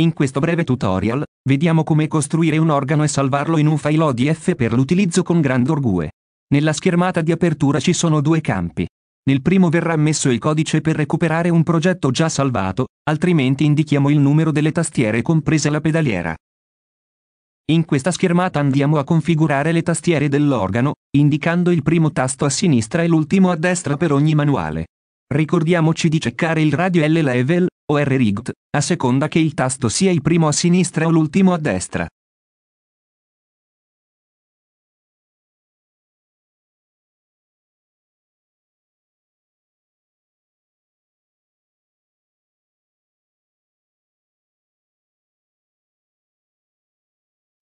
In questo breve tutorial, vediamo come costruire un organo e salvarlo in un file ODF per l'utilizzo con Grandorgue. Nella schermata di apertura ci sono due campi. Nel primo verrà messo il codice per recuperare un progetto già salvato, altrimenti indichiamo il numero delle tastiere compresa la pedaliera. In questa schermata andiamo a configurare le tastiere dell'organo, indicando il primo tasto a sinistra e l'ultimo a destra per ogni manuale. Ricordiamoci di cercare il radio L level, o R-rigged, a seconda che il tasto sia il primo a sinistra o l'ultimo a destra.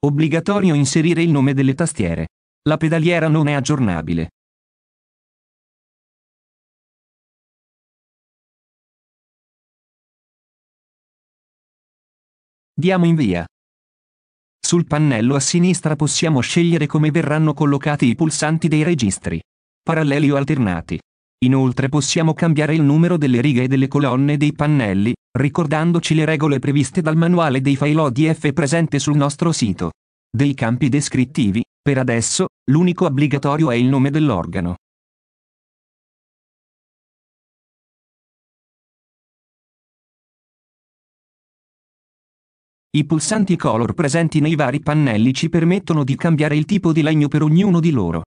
Obbligatorio inserire il nome delle tastiere. La pedaliera non è aggiornabile. Diamo invia. Sul pannello a sinistra possiamo scegliere come verranno collocati i pulsanti dei registri. Paralleli o alternati. Inoltre possiamo cambiare il numero delle righe e delle colonne dei pannelli, ricordandoci le regole previste dal manuale dei file ODF presente sul nostro sito. Dei campi descrittivi, per adesso, l'unico obbligatorio è il nome dell'organo. I pulsanti color presenti nei vari pannelli ci permettono di cambiare il tipo di legno per ognuno di loro.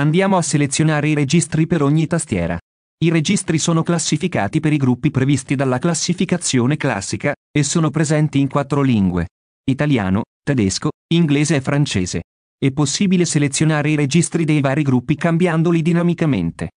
Andiamo a selezionare i registri per ogni tastiera. I registri sono classificati per i gruppi previsti dalla classificazione classica, e sono presenti in quattro lingue. Italiano, tedesco, inglese e francese. È possibile selezionare i registri dei vari gruppi cambiandoli dinamicamente.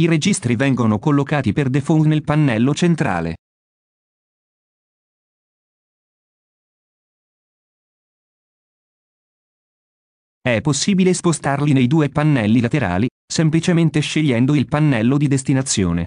I registri vengono collocati per default nel pannello centrale. È possibile spostarli nei due pannelli laterali, semplicemente scegliendo il pannello di destinazione.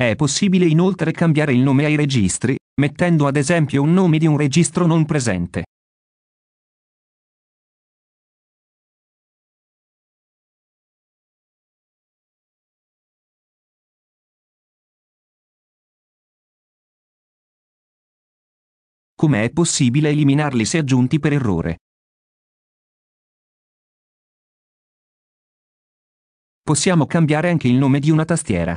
È possibile inoltre cambiare il nome ai registri, mettendo ad esempio un nome di un registro non presente. come è possibile eliminarli se aggiunti per errore. Possiamo cambiare anche il nome di una tastiera.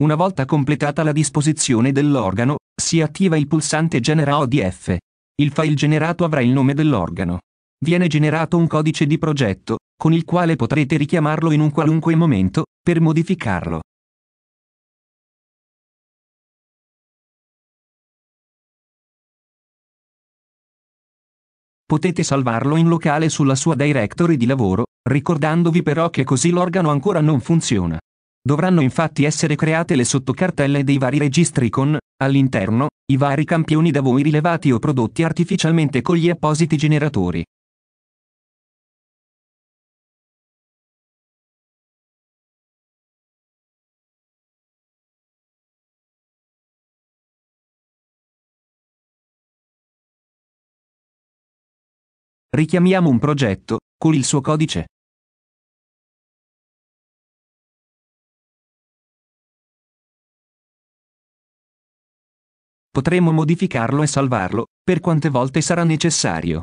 Una volta completata la disposizione dell'organo, si attiva il pulsante Genera ODF. Il file generato avrà il nome dell'organo. Viene generato un codice di progetto, con il quale potrete richiamarlo in un qualunque momento, per modificarlo. Potete salvarlo in locale sulla sua directory di lavoro, ricordandovi però che così l'organo ancora non funziona. Dovranno infatti essere create le sottocartelle dei vari registri con, all'interno, i vari campioni da voi rilevati o prodotti artificialmente con gli appositi generatori. Richiamiamo un progetto, con il suo codice. Potremo modificarlo e salvarlo, per quante volte sarà necessario.